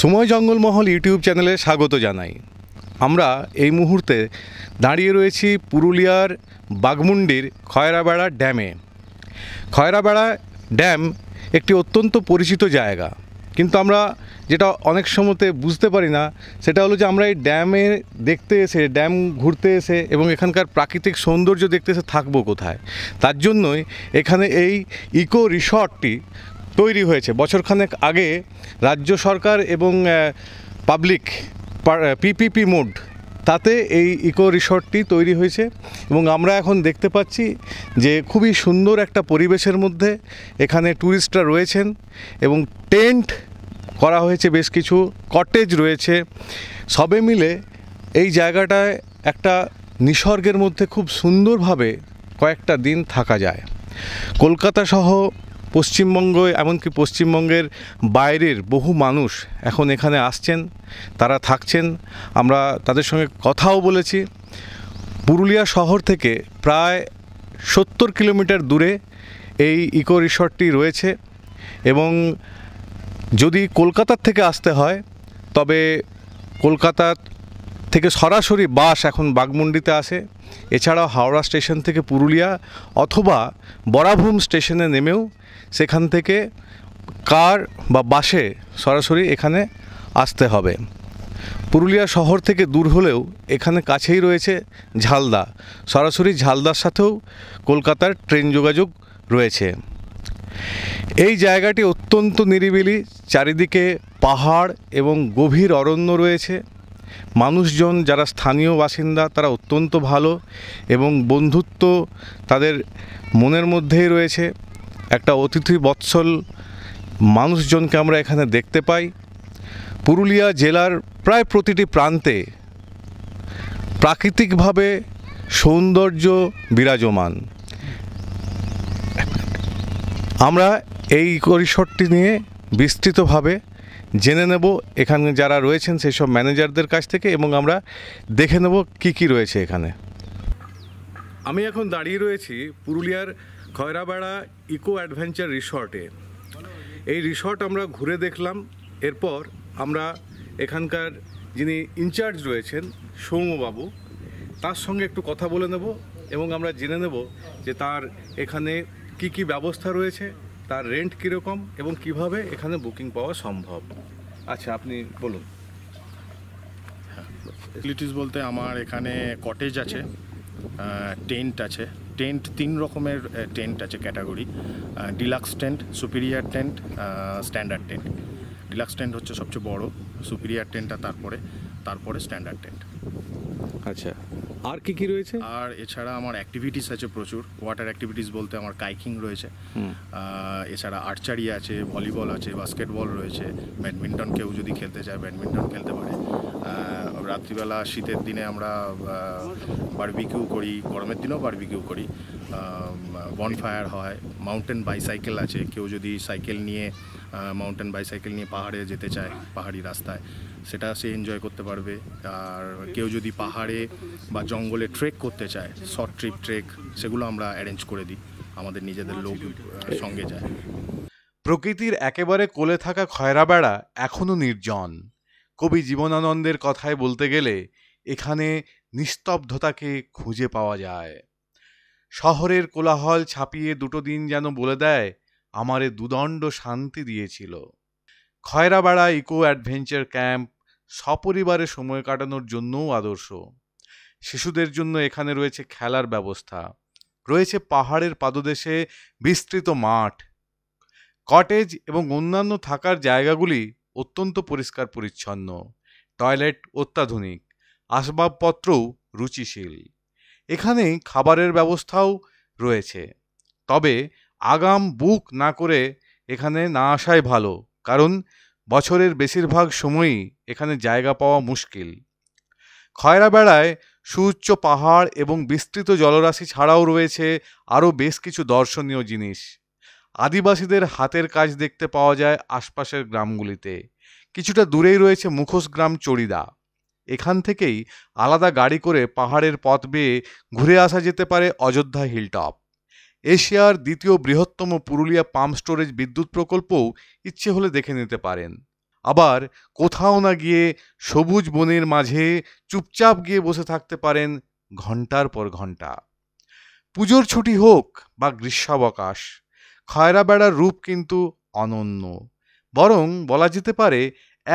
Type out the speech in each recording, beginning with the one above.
সময় জঙ্গলমহল ইউটিউব চ্যানেলে স্বাগত জানাই আমরা এই মুহূর্তে দাঁড়িয়ে রয়েছি পুরুলিয়ার বাগমুন্ডির খয়রাবেড়া ড্যামে খয়রাবেড়া ড্যাম একটি অত্যন্ত পরিচিত জায়গা কিন্তু আমরা যেটা অনেক সময়তে বুঝতে পারি না সেটা হলো যে আমরা এই ড্যামে দেখতে এসে ড্যাম ঘুরতে এসে এবং এখানকার প্রাকৃতিক সৌন্দর্য দেখতে এসে থাকবো কোথায় তার জন্যই এখানে এই ইকো রিসর্টটি তৈরি হয়েছে বছরখানেক আগে রাজ্য সরকার এবং পাবলিক পিপিপি মোড তাতে এই ইকো রিসর্টটি তৈরি হয়েছে এবং আমরা এখন দেখতে পাচ্ছি যে খুবই সুন্দর একটা পরিবেশের মধ্যে এখানে ট্যুরিস্টরা রয়েছেন এবং টেন্ট করা হয়েছে বেশ কিছু কটেজ রয়েছে সবে মিলে এই জায়গাটায় একটা নিসর্গের মধ্যে খুব সুন্দরভাবে কয়েকটা দিন থাকা যায় কলকাতা সহ পশ্চিমবঙ্গ এমনকি পশ্চিমবঙ্গের বাইরের বহু মানুষ এখন এখানে আসছেন তারা থাকছেন আমরা তাদের সঙ্গে কথাও বলেছি পুরুলিয়া শহর থেকে প্রায় সত্তর কিলোমিটার দূরে এই ইকো রিসর্টটি রয়েছে এবং যদি কলকাতার থেকে আসতে হয় তবে কলকাতা থেকে সরাসরি বাস এখন বাগমুন্ডিতে আসে এছাড়াও হাওড়া স্টেশন থেকে পুরুলিয়া অথবা বরাভূম স্টেশনে নেমেও সেখান থেকে কার বা বাসে সরাসরি এখানে আসতে হবে পুরুলিয়া শহর থেকে দূর হলেও এখানে কাছেই রয়েছে ঝালদা সরাসরি ঝালদার সাথেও কলকাতার ট্রেন যোগাযোগ রয়েছে এই জায়গাটি অত্যন্ত নিরিবিলি চারিদিকে পাহাড় এবং গভীর অরণ্য রয়েছে মানুষজন যারা স্থানীয় বাসিন্দা তারা অত্যন্ত ভালো এবং বন্ধুত্ব তাদের মনের মধ্যেই রয়েছে একটা অতিথি বৎসল মানুষজনকে আমরা এখানে দেখতে পাই পুরুলিয়া জেলার প্রায় প্রতিটি প্রান্তে প্রাকৃতিকভাবে সৌন্দর্য বিরাজমান আমরা এই করিসরটি নিয়ে বিস্তৃতভাবে জেনে নেব এখানে যারা রয়েছেন সেসব ম্যানেজারদের কাছ থেকে এবং আমরা দেখে নেব কি কি রয়েছে এখানে আমি এখন দাঁড়িয়ে রয়েছি পুরুলিয়ার খয়রাবেড়া ইকো অ্যাডভেঞ্চার রিসর্টে এই রিসর্ট আমরা ঘুরে দেখলাম এরপর আমরা এখানকার যিনি ইনচার্জ রয়েছেন সৌম্যবাবু তার সঙ্গে একটু কথা বলে নেব এবং আমরা জেনে নেব যে তার এখানে কি কি ব্যবস্থা রয়েছে তার রেন্ট কীরকম এবং কিভাবে এখানে বুকিং পাওয়া সম্ভব আচ্ছা আপনি বলুন ফেসিলিটিস হ্যাঁ, বলতে আমার এখানে কটেজ আছে টেন্ট আছে টেন্ট তিন রকমের টেন্ট আছে category deluxe tent superior tent standard tent deluxe tent হচ্ছে সবচেয়ে বড় সুপিরিয়ার টেন্টটা তারপরে তারপরে স্ট্যান্ডার্ড টেন্ট আচ্ছা আর কি কি রয়েছে আর এছাড়া আমার অ্যাক্টিভিটিস আছে প্রচুর ওয়াটার অ্যাক্টিভিটিস বলতে আমার কাইকিং রয়েছে এছাড়া আর্চারি আছে ভলিবল আছে বাস্কেটবল রয়েছে ব্যাডমিন্টন কেউ যদি খেলতে চায় ব্যাডমিন্টন খেলতে পারে রাত্রিবেলা শীতের দিনে আমরা বারবিকিউ করি গরমের দিনেও বারবিকিউ করি বনফায়ার হয় মাউন্টেন বাইসাইকেল আছে কেউ যদি সাইকেল নিয়ে মাউন্টেন বাইসাইকেল নিয়ে পাহাড়ে যেতে চায় পাহাড়ি রাস্তায় সেটা সে এনজয় করতে পারবে আর কেউ যদি পাহাড়ে বা জঙ্গলে ট্রেক করতে চায় শর্ট ট্রিপ ট্রেক সেগুলো আমরা অ্যারেঞ্জ করে দিই আমাদের নিজেদের লোক সঙ্গে যায় প্রকৃতির একেবারে কোলে থাকা খয়রা বেড়া এখনও নির্জন কবি জীবনানন্দের কথায় বলতে গেলে এখানে নিস্তব্ধতাকে খুঁজে পাওয়া যায় শহরের কোলাহল ছাপিয়ে দুটো দিন যেন বলে দেয় আমারে দুদণ্ড শান্তি দিয়েছিল খয়রাবাড়া ইকো অ্যাডভেঞ্চার ক্যাম্প সপরিবারে সময় কাটানোর জন্যও আদর্শ শিশুদের জন্য এখানে রয়েছে খেলার ব্যবস্থা রয়েছে পাহাড়ের পাদদেশে বিস্তৃত মাঠ কটেজ এবং অন্যান্য থাকার জায়গাগুলি অত্যন্ত পরিষ্কার পরিচ্ছন্ন টয়লেট অত্যাধুনিক আসবাবপত্রও রুচিশীল এখানে খাবারের ব্যবস্থাও রয়েছে তবে আগাম বুক না করে এখানে না আসাই ভালো কারণ বছরের বেশিরভাগ সময়ই এখানে জায়গা পাওয়া মুশকিল খয়রাবেড়ায় সুউচ্চ পাহাড় এবং বিস্তৃত জলরাশি ছাড়াও রয়েছে আরও বেশ কিছু দর্শনীয় জিনিস আদিবাসীদের হাতের কাজ দেখতে পাওয়া যায় আশপাশের গ্রামগুলিতে কিছুটা দূরেই রয়েছে মুখোশ গ্রাম চড়িদা এখান থেকেই আলাদা গাড়ি করে পাহাড়ের পথ বেয়ে ঘুরে আসা যেতে পারে অযোধ্যা হিলটপ এশিয়ার দ্বিতীয় বৃহত্তম পুরুলিয়া পাম্প স্টোরেজ বিদ্যুৎ প্রকল্পও ইচ্ছে হলে দেখে নিতে পারেন আবার কোথাও না গিয়ে সবুজ বনের মাঝে চুপচাপ গিয়ে বসে থাকতে পারেন ঘন্টার পর ঘন্টা পুজোর ছুটি হোক বা গ্রীষ্মাবকাশ খয়রাবেড়ার রূপ কিন্তু অনন্য বরং বলা যেতে পারে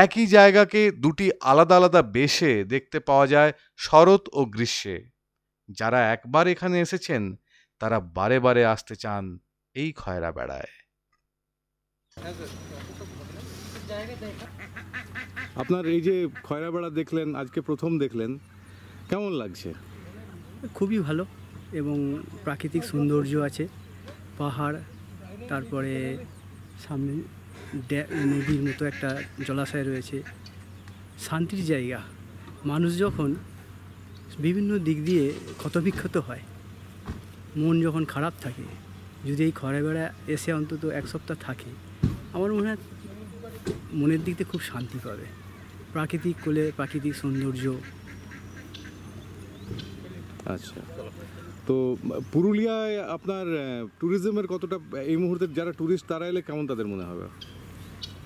একই জায়গাকে দুটি আলাদা আলাদা বেশে দেখতে পাওয়া যায় শরৎ ও গ্রীষ্মে যারা একবার এখানে এসেছেন তারা বারে বারে আসতে চান এই খয়রা বেড়ায় আপনার এই যে খয়রা বেড়া দেখলেন আজকে প্রথম দেখলেন কেমন লাগছে খুবই ভালো এবং প্রাকৃতিক সৌন্দর্য আছে পাহাড় তারপরে সামনে নদীর মতো একটা জলাশয় রয়েছে শান্তির জায়গা মানুষ যখন বিভিন্ন দিক দিয়ে ক্ষতবিক্ষত হয় মন যখন খারাপ থাকে যদি এই খরা বেড়া এসে অন্তত এক সপ্তাহ থাকে আমার মনে হয় মনের দিক থেকে খুব শান্তি পাবে প্রাকৃতিক কোলে প্রাকৃতিক সৌন্দর্য আচ্ছা তো পুরুলিয়ায় আপনার ট্যুরিজমের কতটা এই মুহূর্তে যারা ট্যুরিস্ট তারা এলে কেমন তাদের মনে হবে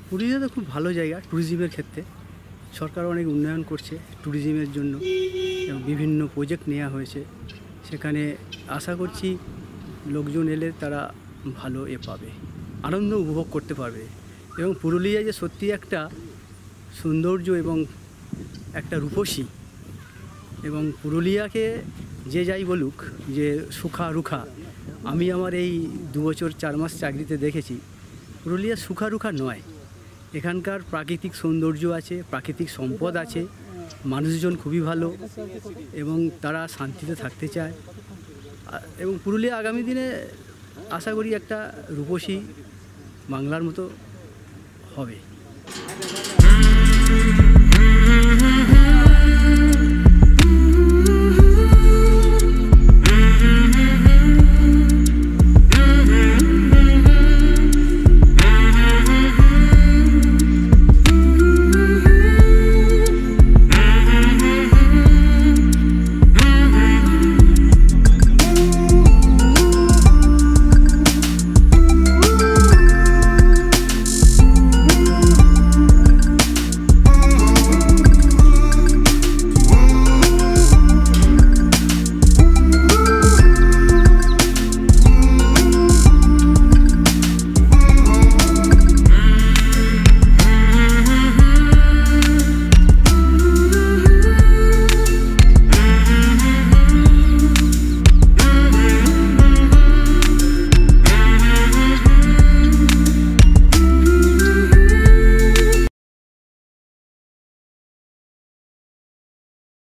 পুরুলিয়া তো খুব ভালো জায়গা ট্যুরিজমের ক্ষেত্রে সরকার অনেক উন্নয়ন করছে ট্যুরিজমের জন্য বিভিন্ন প্রজেক্ট নেওয়া হয়েছে সেখানে আশা করছি লোকজন এলে তারা ভালো এ পাবে আনন্দ উপভোগ করতে পারবে এবং পুরুলিয়া যে সত্যি একটা সৌন্দর্য এবং একটা রূপসী এবং পুরুলিয়াকে যে যাই বলুক যে সুখা রুখা আমি আমার এই দুবছর চার মাস চাকরিতে দেখেছি পুরুলিয়া সুখা রুখা নয় এখানকার প্রাকৃতিক সৌন্দর্য আছে প্রাকৃতিক সম্পদ আছে মানুষজন খুবই ভালো এবং তারা শান্তিতে থাকতে চায় এবং পুরুলিয়া আগামী দিনে আশা করি একটা রূপসী বাংলার মতো হবে